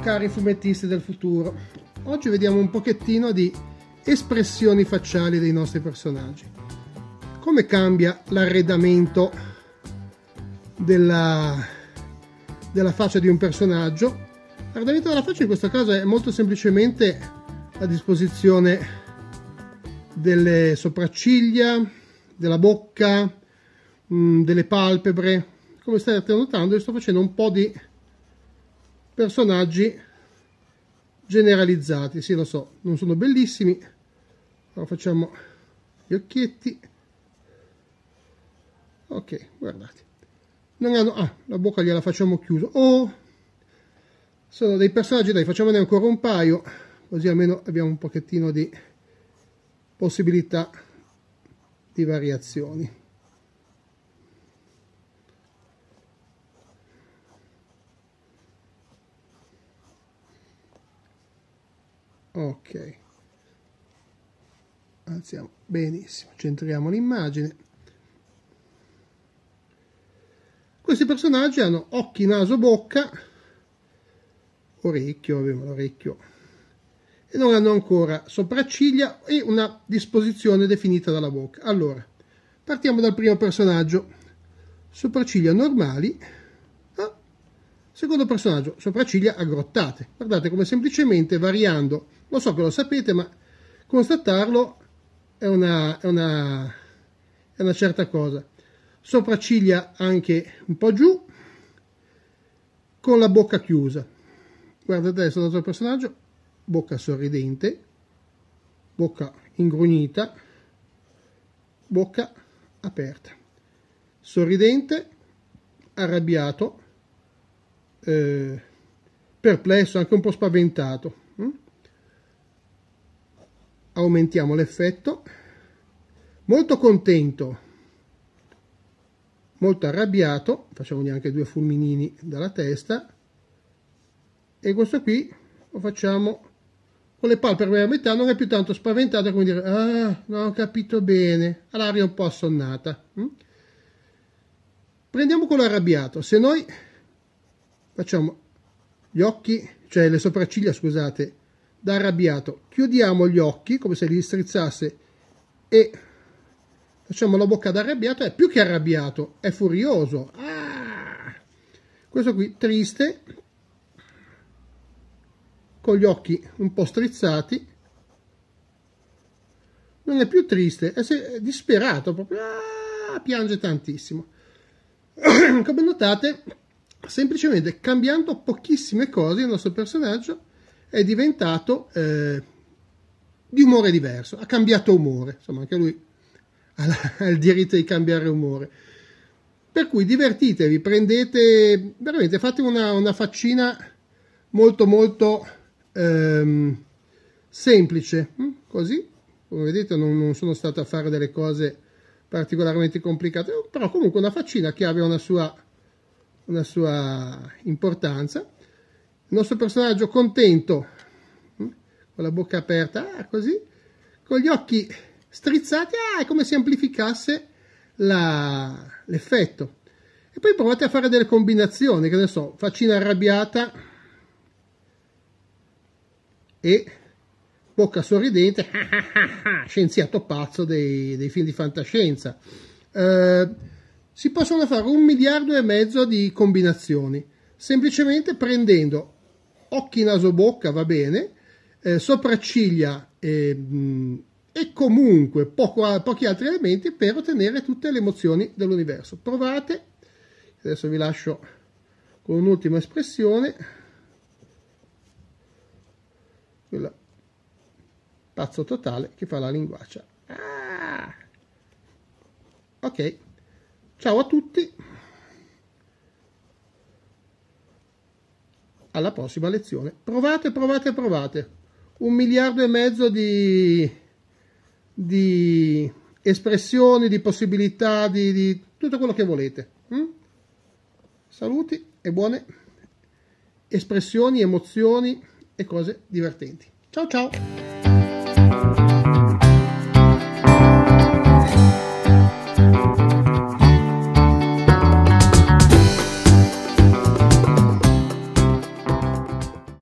Cari fumettisti del futuro, oggi vediamo un pochettino di espressioni facciali dei nostri personaggi. Come cambia l'arredamento della, della faccia di un personaggio? L'arredamento della faccia in questo caso è molto semplicemente la disposizione delle sopracciglia, della bocca, mm, delle palpebre. Come state notando, io sto facendo un po' di personaggi generalizzati sì lo so non sono bellissimi però facciamo gli occhietti ok guardate non hanno ah la bocca gliela facciamo chiusa oh sono dei personaggi dai facciamone ancora un paio così almeno abbiamo un pochettino di possibilità di variazioni ok alziamo benissimo centriamo l'immagine questi personaggi hanno occhi naso bocca orecchio abbiamo l'orecchio e non hanno ancora sopracciglia e una disposizione definita dalla bocca allora partiamo dal primo personaggio sopracciglia normali ah, Secondo personaggio, sopracciglia aggrottate. Guardate come semplicemente variando lo so che lo sapete, ma constatarlo è una, è una, è una certa cosa. Sopracciglia anche un po' giù, con la bocca chiusa. Guardate adesso il personaggio, bocca sorridente, bocca ingrugnita, bocca aperta. Sorridente, arrabbiato, eh, perplesso, anche un po' spaventato aumentiamo l'effetto molto contento molto arrabbiato facciamo neanche due fulminini dalla testa e questo qui lo facciamo con le palpebre a metà non è più tanto spaventato come dire ah non ho capito bene all'aria un po' assonnata mm? prendiamo quello arrabbiato se noi facciamo gli occhi cioè le sopracciglia scusate da arrabbiato. Chiudiamo gli occhi come se li strizzasse e facciamo la bocca da arrabbiato. È più che arrabbiato, è furioso. Ah! Questo qui triste, con gli occhi un po' strizzati. Non è più triste, è disperato, proprio ah! piange tantissimo. come notate, semplicemente cambiando pochissime cose il nostro personaggio è diventato eh, di umore diverso, ha cambiato umore, insomma anche lui ha, la, ha il diritto di cambiare umore. Per cui divertitevi, prendete, veramente fate una, una faccina molto molto ehm, semplice, hm? così, come vedete non, non, sono stato a fare delle cose particolarmente complicate, però comunque una faccina che abbia una sua, una sua importanza il nostro personaggio contento, mm, con la bocca aperta, ah, così, con gli occhi strizzati, ah, è come se amplificasse l'effetto. E poi provate a fare delle combinazioni, che ne so, faccina arrabbiata e bocca sorridente, scienziato pazzo dei, dei, film di fantascienza. Eh, si possono fare un miliardo e mezzo di combinazioni, semplicemente prendendo occhi, naso, bocca va bene, eh, sopracciglia e, mh, mm, e comunque poco, pochi altri elementi per ottenere tutte le emozioni dell'universo. Provate, adesso vi lascio con un'ultima espressione, quella pazzo totale che fa la linguaccia. Ah! Ok, ciao a tutti. alla prossima lezione. Provate, provate, provate. Un miliardo e mezzo di, di espressioni, di possibilità, di, di, tutto quello che volete. Mm? Saluti e buone espressioni, emozioni e cose divertenti. Ciao ciao!